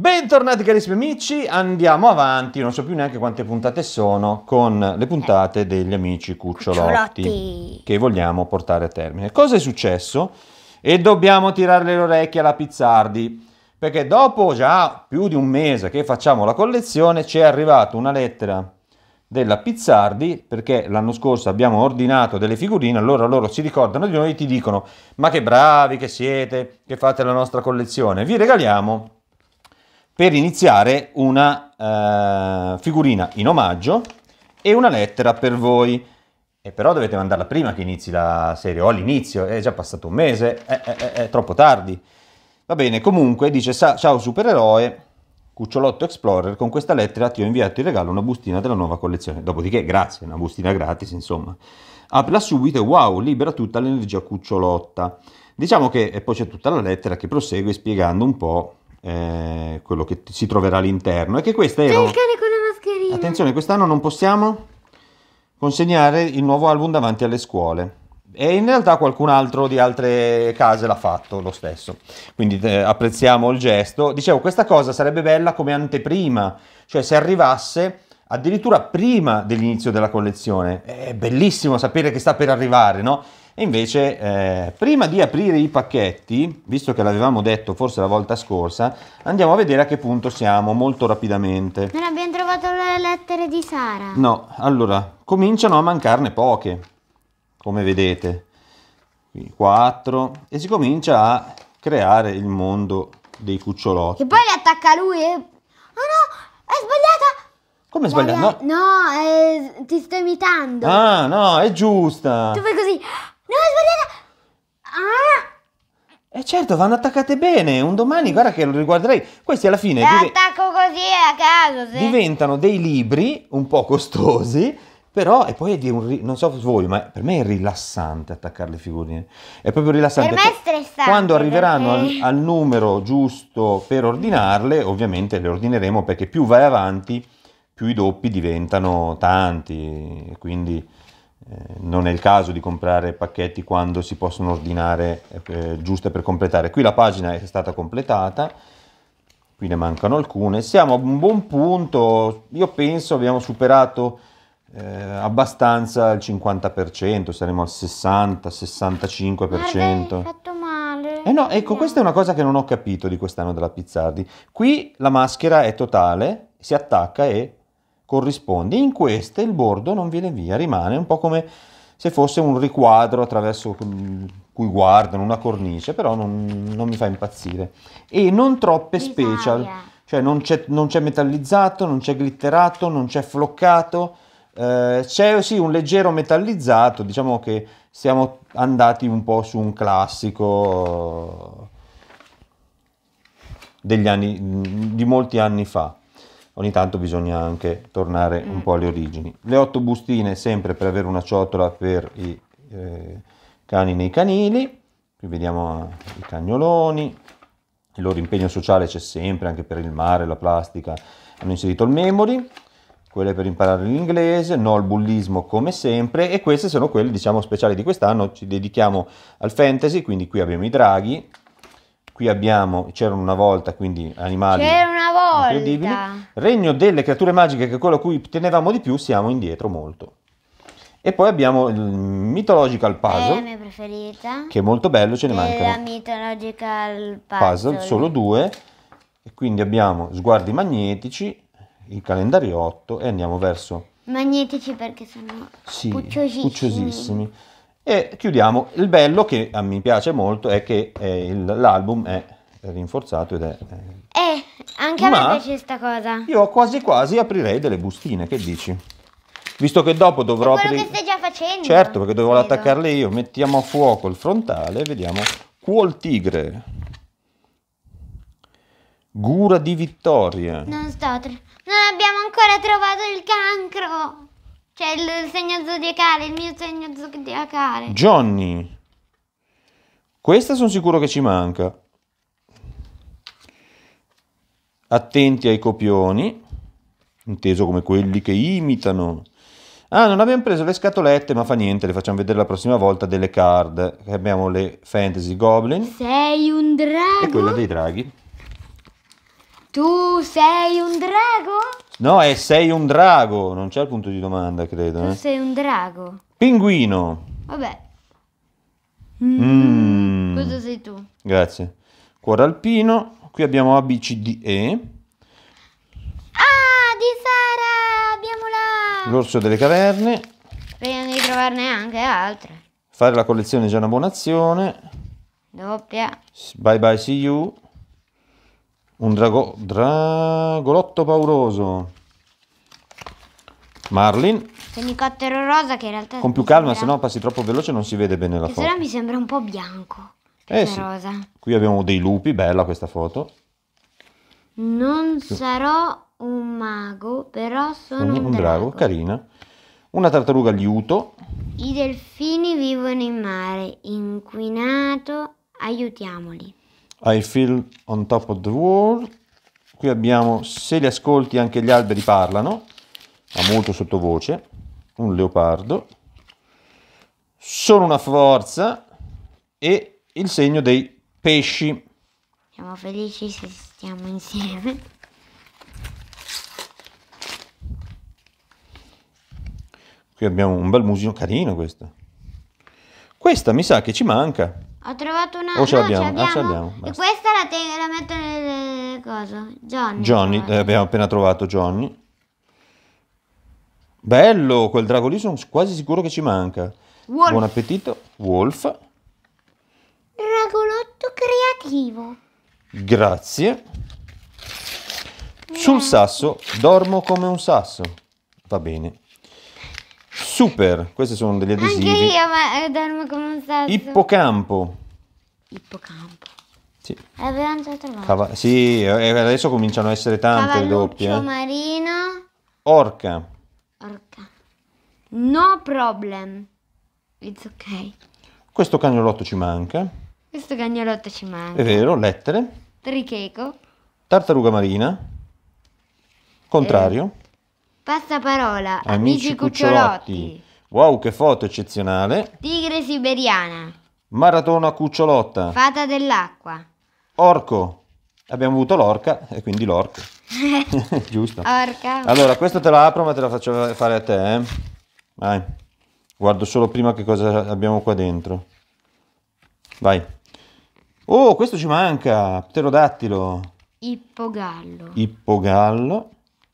Bentornati carissimi amici, andiamo avanti, non so più neanche quante puntate sono, con le puntate degli amici cucciolotti, cucciolotti. che vogliamo portare a termine. Cosa è successo? E dobbiamo tirare le orecchie alla Pizzardi, perché dopo già più di un mese che facciamo la collezione ci è arrivata una lettera della Pizzardi, perché l'anno scorso abbiamo ordinato delle figurine, allora loro si ricordano di noi e ti dicono ma che bravi che siete, che fate la nostra collezione, vi regaliamo per iniziare una eh, figurina in omaggio e una lettera per voi. E però dovete mandarla prima che inizi la serie, o all'inizio, è già passato un mese, è, è, è, è troppo tardi. Va bene, comunque dice ciao supereroe, Cucciolotto Explorer, con questa lettera ti ho inviato in regalo una bustina della nuova collezione. Dopodiché, grazie, una bustina gratis, insomma. Apla subito e wow, libera tutta l'energia cucciolotta. Diciamo che e poi c'è tutta la lettera che prosegue spiegando un po' Eh, quello che si troverà all'interno. E che questa era... C'è il cane con la mascherina. Attenzione, quest'anno non possiamo consegnare il nuovo album davanti alle scuole. E in realtà qualcun altro di altre case l'ha fatto lo stesso. Quindi eh, apprezziamo il gesto. Dicevo, questa cosa sarebbe bella come anteprima, cioè se arrivasse addirittura prima dell'inizio della collezione. È bellissimo sapere che sta per arrivare, no? E invece, eh, prima di aprire i pacchetti, visto che l'avevamo detto forse la volta scorsa, andiamo a vedere a che punto siamo molto rapidamente. Non abbiamo trovato le lettere di Sara. No, allora, cominciano a mancarne poche, come vedete. Qui 4 e si comincia a creare il mondo dei cucciolotti. Che poi li attacca lui e... Oh no, è sbagliata! Come sbagliata? No, no eh, ti sto imitando. Ah, no, è giusta. Tu fai così. No, sbagliata! Ah! Eh certo, vanno attaccate bene. Un domani, guarda che lo riguarderei. Questi alla fine... Div- attacco così a caso, sì. Diventano dei libri un po' costosi, però... E poi è di un... Ri- non so voi, ma per me è rilassante attaccare le figurine. È proprio rilassante. Per me è stressante. Quando arriveranno perché... al, al numero giusto per ordinarle, ovviamente le ordineremo perché più vai avanti, più i doppi diventano tanti. Quindi... Eh, non è il caso di comprare pacchetti quando si possono ordinare eh, giuste per completare. Qui la pagina è stata completata, qui ne mancano alcune. Siamo a un buon punto, io penso abbiamo superato eh, abbastanza il 50%, saremo al 60-65%. Hai fatto male. Eh no, ecco, questa è una cosa che non ho capito di quest'anno della Pizzardi. Qui la maschera è totale, si attacca e corrisponde. In queste il bordo non viene via, rimane un po' come se fosse un riquadro attraverso cui guardano, una cornice, però non, non mi fa impazzire. E non troppe special, cioè non c'è, non c'è, metallizzato, non c'è glitterato, non c'è floccato, eh, c'è sì un leggero metallizzato, diciamo che siamo andati un po' su un classico degli anni, di molti anni fa ogni tanto bisogna anche tornare un mm. po' alle origini. Le otto bustine sempre per avere una ciotola per i eh, cani nei canili, qui vediamo eh, i cagnoloni, il loro impegno sociale c'è sempre anche per il mare, la plastica, hanno inserito il memory, quelle per imparare l'inglese, no al bullismo come sempre e queste sono quelle diciamo speciali di quest'anno, ci dedichiamo al fantasy, quindi qui abbiamo i draghi, qui abbiamo, c'era una volta, quindi animali c'era una volta. incredibili. Regno delle creature magiche, che è quello a cui tenevamo di più, siamo indietro molto. E poi abbiamo il Mythological Puzzle, è eh, la mia preferita, che è molto bello, ce ne manca la Mythological Puzzle. Puzzle, solo due. E quindi abbiamo Sguardi Magnetici, il calendario 8 e andiamo verso... Magnetici perché sono sì, cucciosissimi. cucciosissimi. E chiudiamo. Il bello che mi piace molto è che eh, il, l'album è rinforzato ed è... Eh, eh anche Ma a me piace questa cosa. Io quasi quasi aprirei delle bustine, che dici? Visto che dopo dovrò... quello aprire... che stai già facendo. Certo, perché dovevo Credo. attaccarle io. Mettiamo a fuoco il frontale, e vediamo. Cuol tigre. Gura di vittoria. Non sto... Tr- non abbiamo ancora trovato il cancro. C'è il segno zodiacale, il mio segno zodiacale. Johnny. Questa sono sicuro che ci manca. Attenti ai copioni, inteso come quelli che imitano. Ah, non abbiamo preso le scatolette, ma fa niente, le facciamo vedere la prossima volta delle card. Abbiamo le Fantasy Goblin. Sei un drago? E quella dei draghi. Tu sei un drago? No, è sei un drago, non c'è il punto di domanda, credo. Tu eh. sei un drago. Pinguino. Vabbè. Mm. Mm. Cosa sei tu? Grazie. Cuore alpino. Qui abbiamo A, B, C, D, E. Ah, di Sara! Abbiamo la... L'orso delle caverne. Speriamo di trovarne anche altre. Fare la collezione è già una buona azione. Doppia. Bye bye, see you un drago dragolotto pauroso. Marlin. Fenicoptero rosa che in realtà... Con più calma, sembra... se no passi troppo veloce non si vede bene la che foto. Se no mi sembra un po' bianco. Eh sì. rosa. Qui abbiamo dei lupi, bella questa foto. Non sì. sarò un mago, però sono un, un, un drago. drago. Carina. Una tartaruga liuto. I delfini vivono in mare, inquinato, aiutiamoli. I feel on top of the world. Qui abbiamo Se li ascolti anche gli alberi parlano, ma molto sottovoce. Un leopardo. Sono una forza e il segno dei pesci. Siamo felici se stiamo insieme. Qui abbiamo un bel musino carino questo. Questa mi sa che ci manca. Ho trovato una... O ce no, l'abbiamo? Ce ah, ce E questa la, te... la metto nel eh, Cosa? Johnny. Johnny, eh, abbiamo appena trovato Johnny. Bello, quel drago lì sono quasi sicuro che ci manca. Wolf. Buon appetito. Wolf. Dragolotto creativo. Grazie. Sul sasso dormo come un sasso. Va bene. Super, questi sono degli adesivi. Anche io, ma eh, dormo come un sasso. Ippocampo. Ippocampo. Sì. L'avevamo già trovato. Cava- sì, eh, adesso cominciano a essere tante le doppie. Eh. marino. Orca. Orca. No problem. It's ok. Questo cagnolotto ci manca. Questo cagnolotto ci manca. È vero, lettere. Tricheco. Tartaruga marina. Contrario. Eh. Passaparola, amici, amici cucciolotti. cucciolotti. Wow, che foto eccezionale! Tigre siberiana. Maratona cucciolotta. Fata dell'acqua. Orco. Abbiamo avuto l'orca e quindi l'orco. Giusto. Orca. Allora, questa te la apro ma te la faccio fare a te. Eh? Vai. Guardo solo prima che cosa abbiamo qua dentro. Vai. Oh, questo ci manca. Pterodattilo. Ippogallo. Ippogallo.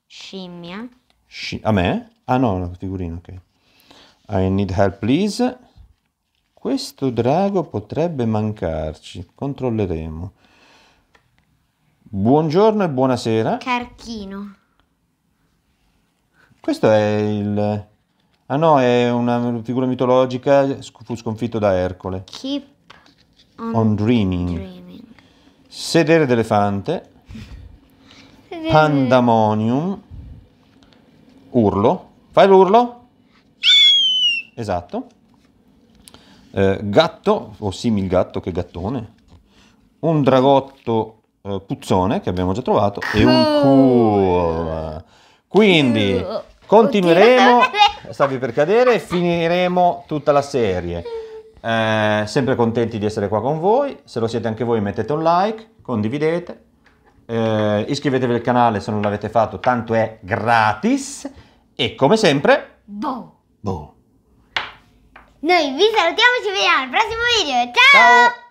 Scimmia. She, a me? Ah no, la figurina, ok. I need help, please. Questo drago potrebbe mancarci. Controlleremo. Buongiorno e buonasera. Carchino. Questo è il... Ah no, è una figura mitologica, fu sconfitto da Ercole. Keep on, on dreaming. dreaming. Sedere d'elefante. Pandamonium urlo, fai l'urlo, esatto, eh, gatto o simil gatto che gattone, un dragotto eh, puzzone che abbiamo già trovato cool. e un oh. cool. Quindi cool. continueremo, Oddio. stavi per cadere, e finiremo tutta la serie. Eh, sempre contenti di essere qua con voi, se lo siete anche voi mettete un like, condividete, eh, iscrivetevi al canale se non l'avete fatto, tanto è gratis e come sempre... Boh. Boh. Noi vi salutiamo, e ci vediamo al prossimo video. Ciao! Ciao.